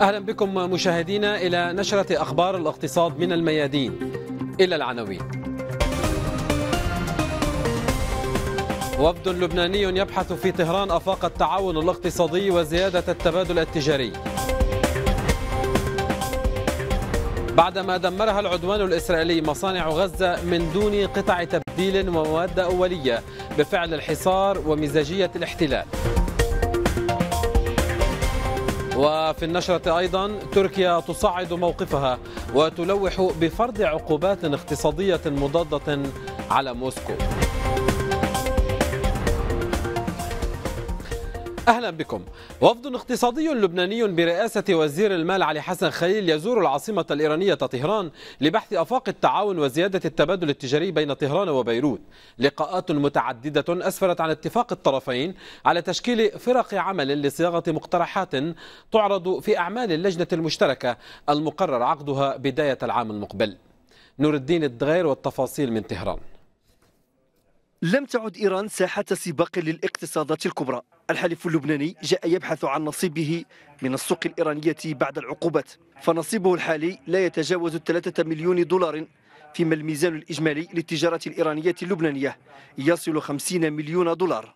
أهلا بكم مشاهدينا إلى نشرة أخبار الاقتصاد من الميادين إلى العناوين وفد لبناني يبحث في طهران أفاق التعاون الاقتصادي وزيادة التبادل التجاري بعدما دمرها العدوان الإسرائيلي مصانع غزة من دون قطع تبديل ومواد أولية بفعل الحصار ومزاجية الاحتلال وفي النشرة أيضا تركيا تصعد موقفها وتلوح بفرض عقوبات اقتصادية مضادة على موسكو أهلا بكم وفد اقتصادي لبناني برئاسة وزير المال علي حسن خليل يزور العاصمة الإيرانية طهران لبحث أفاق التعاون وزيادة التبادل التجاري بين طهران وبيروت لقاءات متعددة أسفرت عن اتفاق الطرفين على تشكيل فرق عمل لصياغة مقترحات تعرض في أعمال اللجنة المشتركة المقرر عقدها بداية العام المقبل نور الدين الدغير والتفاصيل من طهران لم تعد إيران ساحة سباق للاقتصادات الكبرى الحليف اللبناني جاء يبحث عن نصيبه من السوق الإيرانية بعد العقوبات فنصيبه الحالي لا يتجاوز الثلاثة مليون دولار فيما الميزان الإجمالي للتجارة الإيرانية اللبنانية يصل خمسين مليون دولار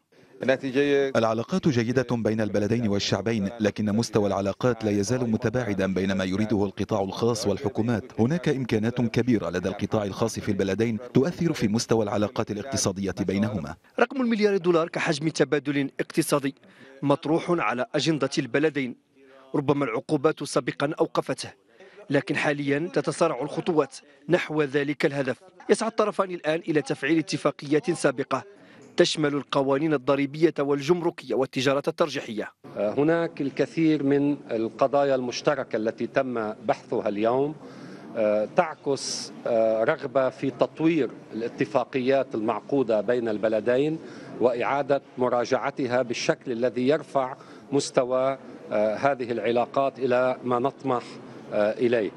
العلاقات جيدة بين البلدين والشعبين لكن مستوى العلاقات لا يزال متباعدا بين ما يريده القطاع الخاص والحكومات هناك إمكانات كبيرة لدى القطاع الخاص في البلدين تؤثر في مستوى العلاقات الاقتصادية بينهما رقم المليار دولار كحجم تبادل اقتصادي مطروح على أجندة البلدين ربما العقوبات سابقا أوقفته لكن حاليا تتسارع الخطوات نحو ذلك الهدف يسعى الطرفان الآن إلى تفعيل اتفاقيات سابقة تشمل القوانين الضريبية والجمركية والتجارة الترجيحية هناك الكثير من القضايا المشتركة التي تم بحثها اليوم آه، تعكس آه، رغبة في تطوير الاتفاقيات المعقودة بين البلدين وإعادة مراجعتها بالشكل الذي يرفع مستوى آه، هذه العلاقات إلى ما نطمح إليه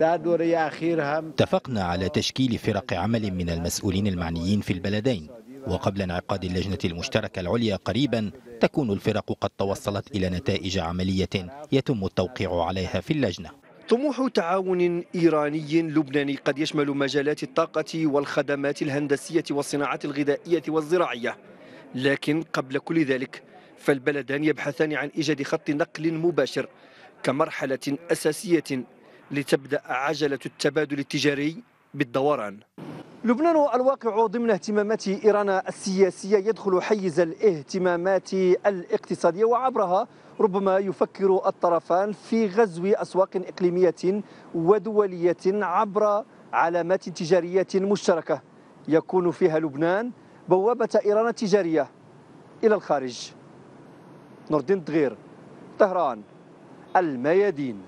اتفقنا على تشكيل فرق عمل من المسؤولين المعنيين في البلدين وقبل انعقاد اللجنة المشتركة العليا قريبا تكون الفرق قد توصلت إلى نتائج عملية يتم التوقيع عليها في اللجنة طموح تعاون إيراني لبناني قد يشمل مجالات الطاقة والخدمات الهندسية والصناعات الغذائية والزراعية لكن قبل كل ذلك فالبلدان يبحثان عن إيجاد خط نقل مباشر كمرحلة أساسية لتبدأ عجلة التبادل التجاري بالدوران لبنان الواقع ضمن اهتمامات إيران السياسية يدخل حيز الاهتمامات الاقتصادية وعبرها ربما يفكر الطرفان في غزو أسواق إقليمية ودولية عبر علامات تجارية مشتركة يكون فيها لبنان بوابة إيران التجارية إلى الخارج نور الدين دغير طهران الميادين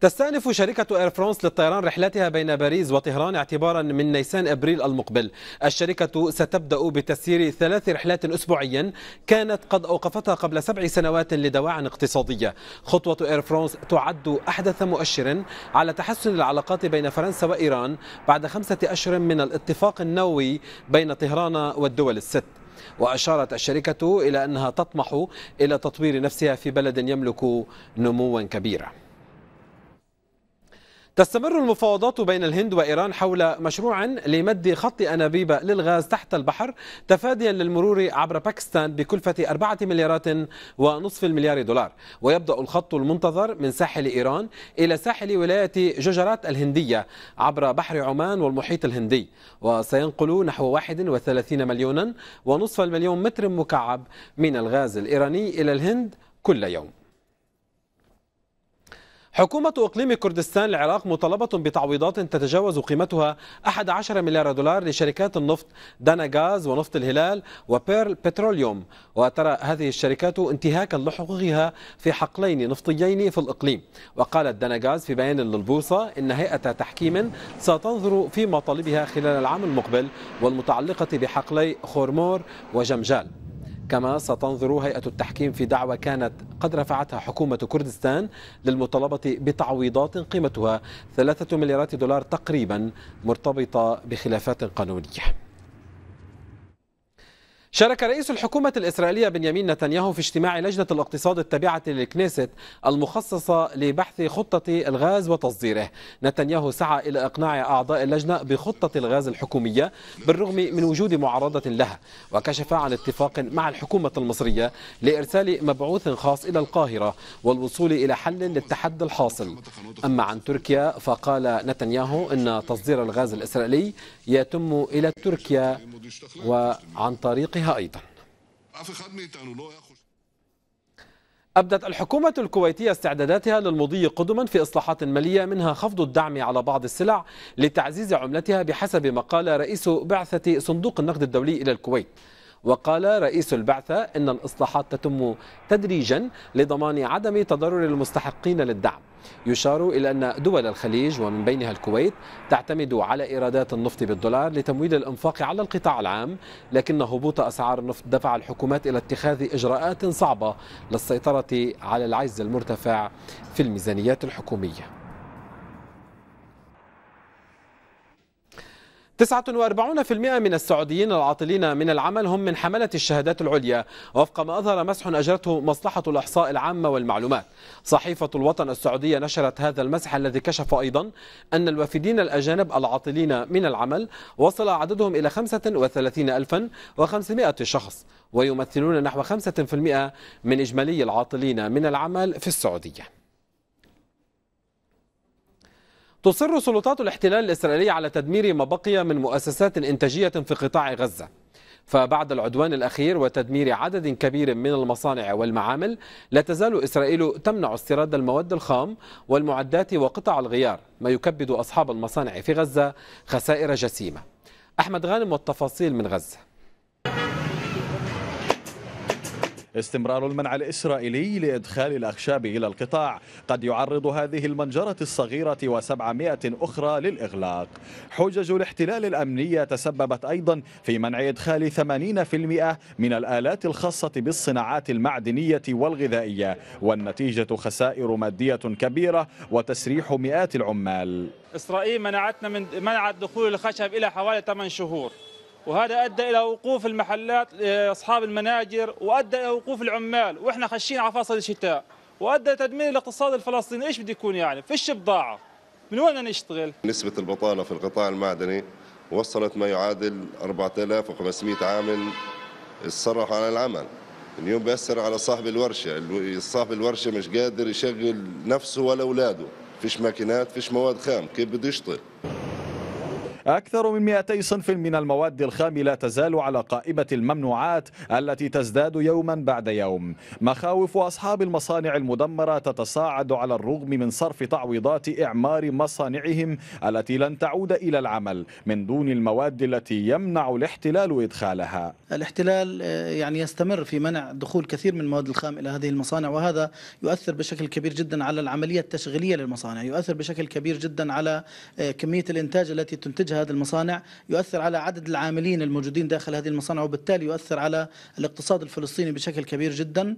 تستأنف شركة إير فرانس للطيران رحلاتها بين باريس وطهران اعتبارا من نيسان أبريل المقبل الشركة ستبدأ بتسيير ثلاث رحلات أسبوعيا كانت قد أوقفتها قبل سبع سنوات لدواعٍ اقتصادية خطوة إير فرانس تعد أحدث مؤشر على تحسن العلاقات بين فرنسا وإيران بعد خمسة أشهر من الاتفاق النووي بين طهران والدول الست وأشارت الشركة إلى أنها تطمح إلى تطوير نفسها في بلد يملك نموا كبيرا تستمر المفاوضات بين الهند وإيران حول مشروع لمد خط أنابيب للغاز تحت البحر تفاديا للمرور عبر باكستان بكلفة أربعة مليارات ونصف المليار دولار ويبدأ الخط المنتظر من ساحل إيران إلى ساحل ولاية جوجرات الهندية عبر بحر عمان والمحيط الهندي وسينقل نحو 31 مليونا ونصف المليون متر مكعب من الغاز الإيراني إلى الهند كل يوم حكومة إقليم كردستان العراق مطالبة بتعويضات تتجاوز قيمتها 11 مليار دولار لشركات النفط دانا غاز ونفط الهلال وبيرل بتروليوم وترى هذه الشركات انتهاكا لحقوقها في حقلين نفطيين في الإقليم وقالت دانا غاز في بيان للبورصة إن هيئة تحكيم ستنظر في مطالبها خلال العام المقبل والمتعلقة بحقلي خورمور وجمجال كما ستنظر هيئة التحكيم في دعوة كانت قد رفعتها حكومة كردستان للمطالبة بتعويضات قيمتها ثلاثة مليارات دولار تقريبا مرتبطة بخلافات قانونية شارك رئيس الحكومة الإسرائيلية بنيامين نتنياهو في اجتماع لجنة الاقتصاد التابعة للكنيست المخصصة لبحث خطة الغاز وتصديره نتنياهو سعى إلى إقناع أعضاء اللجنة بخطة الغاز الحكومية بالرغم من وجود معارضة لها وكشف عن اتفاق مع الحكومة المصرية لإرسال مبعوث خاص إلى القاهرة والوصول إلى حل للتحدي الحاصل أما عن تركيا فقال نتنياهو أن تصدير الغاز الإسرائيلي يتم إلى تركيا وعن طريقها عليها أيضا أبدت الحكومة الكويتية استعداداتها للمضي قدما في إصلاحات مالية منها خفض الدعم على بعض السلع لتعزيز عملتها بحسب ما قال رئيس بعثة صندوق النقد الدولي إلى الكويت وقال رئيس البعثة إن الإصلاحات تتم تدريجا لضمان عدم تضرر المستحقين للدعم يشار إلى أن دول الخليج ومن بينها الكويت تعتمد على إيرادات النفط بالدولار لتمويل الإنفاق على القطاع العام لكن هبوط أسعار النفط دفع الحكومات إلى اتخاذ إجراءات صعبة للسيطرة على العجز المرتفع في الميزانيات الحكومية 49% من السعوديين العاطلين من العمل هم من حملة الشهادات العليا وفق ما أظهر مسح أجرته مصلحة الإحصاء العامة والمعلومات صحيفة الوطن السعودية نشرت هذا المسح الذي كشف أيضا أن الوافدين الأجانب العاطلين من العمل وصل عددهم إلى 35500 شخص ويمثلون نحو 5% من إجمالي العاطلين من العمل في السعودية تصر سلطات الاحتلال الإسرائيلي على تدمير ما بقي من مؤسسات إنتاجية في قطاع غزة فبعد العدوان الأخير وتدمير عدد كبير من المصانع والمعامل لا تزال إسرائيل تمنع استيراد المواد الخام والمعدات وقطع الغيار ما يكبد أصحاب المصانع في غزة خسائر جسيمة أحمد غانم والتفاصيل من غزة استمرار المنع الإسرائيلي لإدخال الأخشاب إلى القطاع قد يعرض هذه المنجرة الصغيرة الصغيرة و700 أخرى للإغلاق حجج الاحتلال الأمنية تسببت أيضا في منع إدخال 80% من الآلات الخاصة بالصناعات المعدنية والغذائية والنتيجة خسائر مادية كبيرة وتسريح مئات العمال إسرائيل منعتنا من منعت دخول الخشب إلى حوالي 8 شهور وهذا ادى الى وقوف المحلات اصحاب المناجر وادى الى وقوف العمال واحنا خشين على فصل الشتاء وادى تدمير الاقتصاد الفلسطيني ايش بده يكون يعني فيش بضاعه من وين نشتغل نسبه البطاله في القطاع المعدني وصلت ما يعادل 4500 عامل الصرح عن العمل اليوم بيأثر على صاحب الورشة صاحب الورشة مش قادر يشغل نفسه ولا أولاده فيش ماكينات فيش مواد خام كيف بده يشتغل أكثر من 200 صنف من المواد الخام لا تزال على قائمة الممنوعات التي تزداد يوما بعد يوم مخاوف أصحاب المصانع المدمرة تتصاعد على الرغم من صرف تعويضات إعمار مصانعهم التي لن تعود إلى العمل من دون المواد التي يمنع الاحتلال إدخالها الاحتلال آه، يعني يستمر في منع دخول كثير من المواد الخام إلى هذه المصانع وهذا يؤثر بشكل كبير جدا على العملية التشغيلية للمصانع يؤثر بشكل كبير جدا على آه، كمية الإنتاج التي تنتجها هذه المصانع يؤثر على عدد العاملين الموجودين داخل هذه المصانع وبالتالي يؤثر على الاقتصاد الفلسطيني بشكل كبير جدا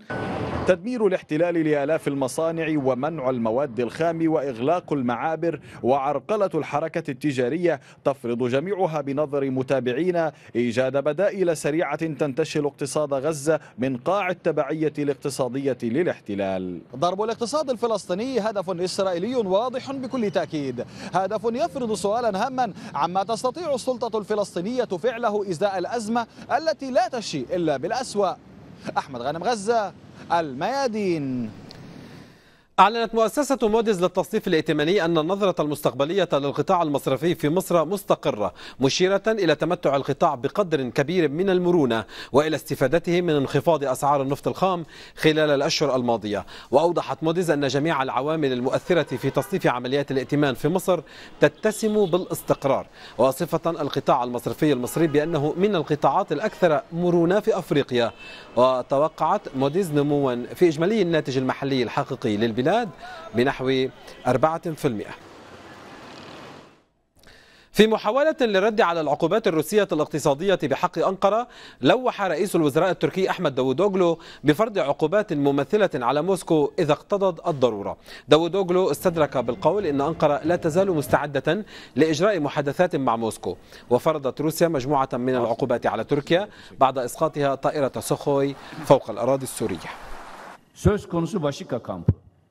تدمير الاحتلال لآلاف المصانع ومنع المواد الخام وإغلاق المعابر وعرقلة الحركة التجارية تفرض جميعها بنظر متابعينا إيجاد بدائل سريعة تنتشل اقتصاد غزة من قاع التبعية الاقتصادية للاحتلال ضرب الاقتصاد الفلسطيني هدف إسرائيلي واضح بكل تأكيد هدف يفرض سؤالا هاما عما تستطيع السلطة الفلسطينية فعله إزاء الأزمة التي لا تشي إلا بالأسوأ أحمد غانم غزة الميادين أعلنت مؤسسة موديز للتصنيف الائتماني أن النظرة المستقبلية للقطاع المصرفي في مصر مستقرة مشيرة إلى تمتع القطاع بقدر كبير من المرونة وإلى استفادته من انخفاض أسعار النفط الخام خلال الأشهر الماضية وأوضحت موديز أن جميع العوامل المؤثرة في تصنيف عمليات الائتمان في مصر تتسم بالاستقرار وصفة القطاع المصرفي المصري بأنه من القطاعات الأكثر مرونة في أفريقيا وتوقعت موديز نموا في إجمالي الناتج المحلي الحقيقي للبلاد البلاد بنحو 4% في محاولة للرد على العقوبات الروسية الاقتصادية بحق أنقرة لوح رئيس الوزراء التركي أحمد داوودوغلو بفرض عقوبات ممثلة على موسكو إذا اقتضت الضرورة داوودوغلو استدرك بالقول أن أنقرة لا تزال مستعدة لإجراء محادثات مع موسكو وفرضت روسيا مجموعة من العقوبات على تركيا بعد إسقاطها طائرة سوخوي فوق الأراضي السورية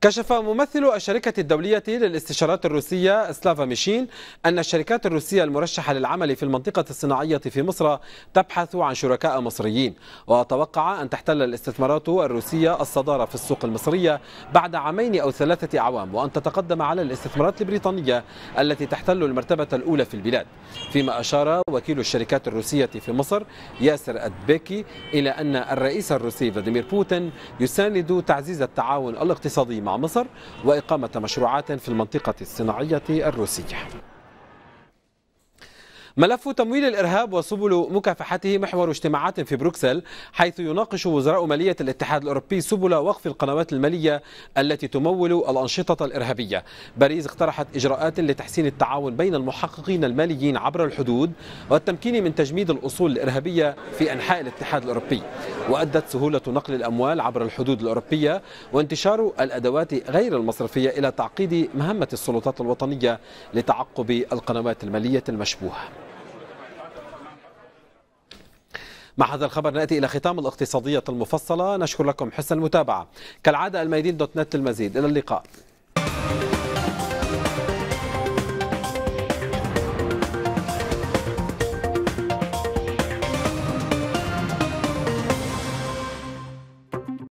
كشف ممثل الشركة الدولية للاستشارات الروسية سلافا ميشين أن الشركات الروسية المرشحة للعمل في المنطقة الصناعية في مصر تبحث عن شركاء مصريين وتوقع أن تحتل الاستثمارات الروسية الصدارة في السوق المصرية بعد عامين أو ثلاثة أعوام وأن تتقدم على الاستثمارات البريطانية التي تحتل المرتبة الأولى في البلاد فيما أشار وكيل الشركات الروسية في مصر ياسر أدبيكي إلى أن الرئيس الروسي فلاديمير بوتين يساند تعزيز التعاون الاقتصادي مع مصر وإقامة مشروعات في المنطقة الصناعية الروسية ملف تمويل الإرهاب وسبل مكافحته محور اجتماعات في بروكسل حيث يناقش وزراء مالية الاتحاد الأوروبي سبل وقف القنوات المالية التي تمول الأنشطة الإرهابية باريس اقترحت إجراءات لتحسين التعاون بين المحققين الماليين عبر الحدود والتمكين من تجميد الأصول الإرهابية في أنحاء الاتحاد الأوروبي وأدت سهولة نقل الأموال عبر الحدود الأوروبية وانتشار الأدوات غير المصرفية إلى تعقيد مهمة السلطات الوطنية لتعقب القنوات المالية المشبوهة مع هذا الخبر نأتي إلى ختام الاقتصادية المفصلة نشكر لكم حسن المتابعة كالعادة الميدين دوت نت للمزيد إلى اللقاء